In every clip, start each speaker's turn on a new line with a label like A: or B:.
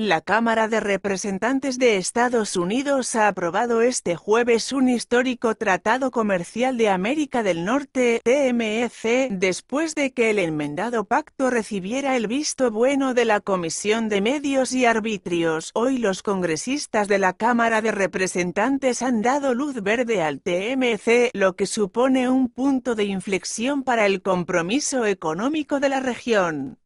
A: La Cámara de Representantes de Estados Unidos ha aprobado este jueves un histórico Tratado Comercial de América del Norte, TMEC, después de que el enmendado pacto recibiera el visto bueno de la Comisión de Medios y Arbitrios. Hoy los congresistas de la Cámara de Representantes han dado luz verde al TMEC, lo que supone un punto de inflexión para el compromiso económico de la región.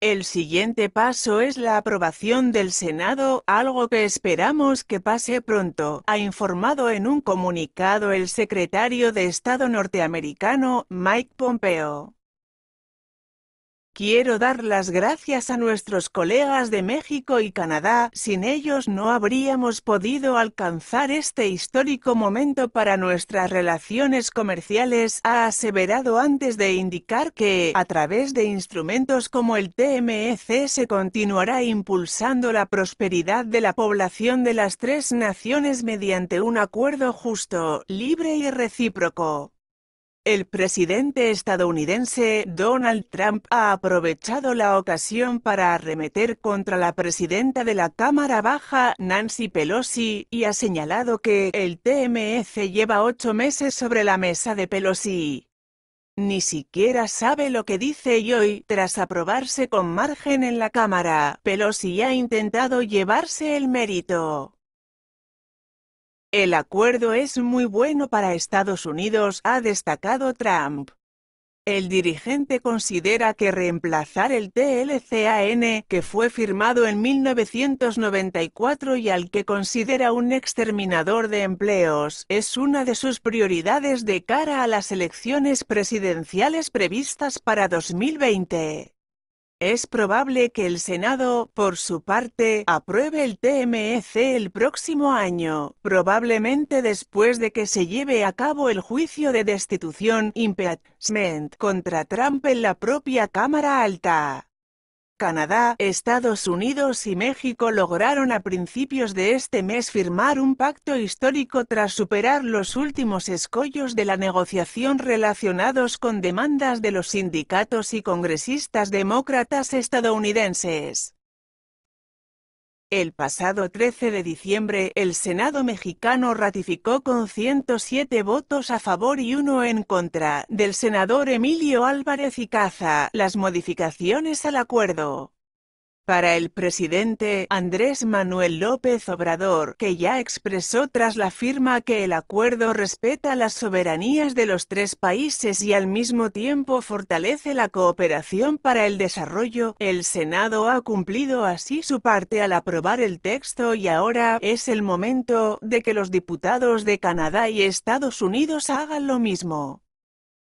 A: El siguiente paso es la aprobación del Senado, algo que esperamos que pase pronto, ha informado en un comunicado el secretario de Estado norteamericano Mike Pompeo. Quiero dar las gracias a nuestros colegas de México y Canadá, sin ellos no habríamos podido alcanzar este histórico momento para nuestras relaciones comerciales, ha aseverado antes de indicar que, a través de instrumentos como el TMEC se continuará impulsando la prosperidad de la población de las tres naciones mediante un acuerdo justo, libre y recíproco. El presidente estadounidense Donald Trump ha aprovechado la ocasión para arremeter contra la presidenta de la Cámara Baja, Nancy Pelosi, y ha señalado que el TMF lleva ocho meses sobre la mesa de Pelosi. Ni siquiera sabe lo que dice y hoy, tras aprobarse con margen en la Cámara, Pelosi ha intentado llevarse el mérito. El acuerdo es muy bueno para Estados Unidos, ha destacado Trump. El dirigente considera que reemplazar el TLCAN, que fue firmado en 1994 y al que considera un exterminador de empleos, es una de sus prioridades de cara a las elecciones presidenciales previstas para 2020. Es probable que el Senado, por su parte, apruebe el TMEC el próximo año, probablemente después de que se lleve a cabo el juicio de destitución impeachment contra Trump en la propia Cámara Alta. Canadá, Estados Unidos y México lograron a principios de este mes firmar un pacto histórico tras superar los últimos escollos de la negociación relacionados con demandas de los sindicatos y congresistas demócratas estadounidenses. El pasado 13 de diciembre, el Senado mexicano ratificó con 107 votos a favor y uno en contra, del senador Emilio Álvarez y Caza, las modificaciones al acuerdo para el presidente Andrés Manuel López Obrador, que ya expresó tras la firma que el acuerdo respeta las soberanías de los tres países y al mismo tiempo fortalece la cooperación para el desarrollo, el Senado ha cumplido así su parte al aprobar el texto y ahora es el momento de que los diputados de Canadá y Estados Unidos hagan lo mismo.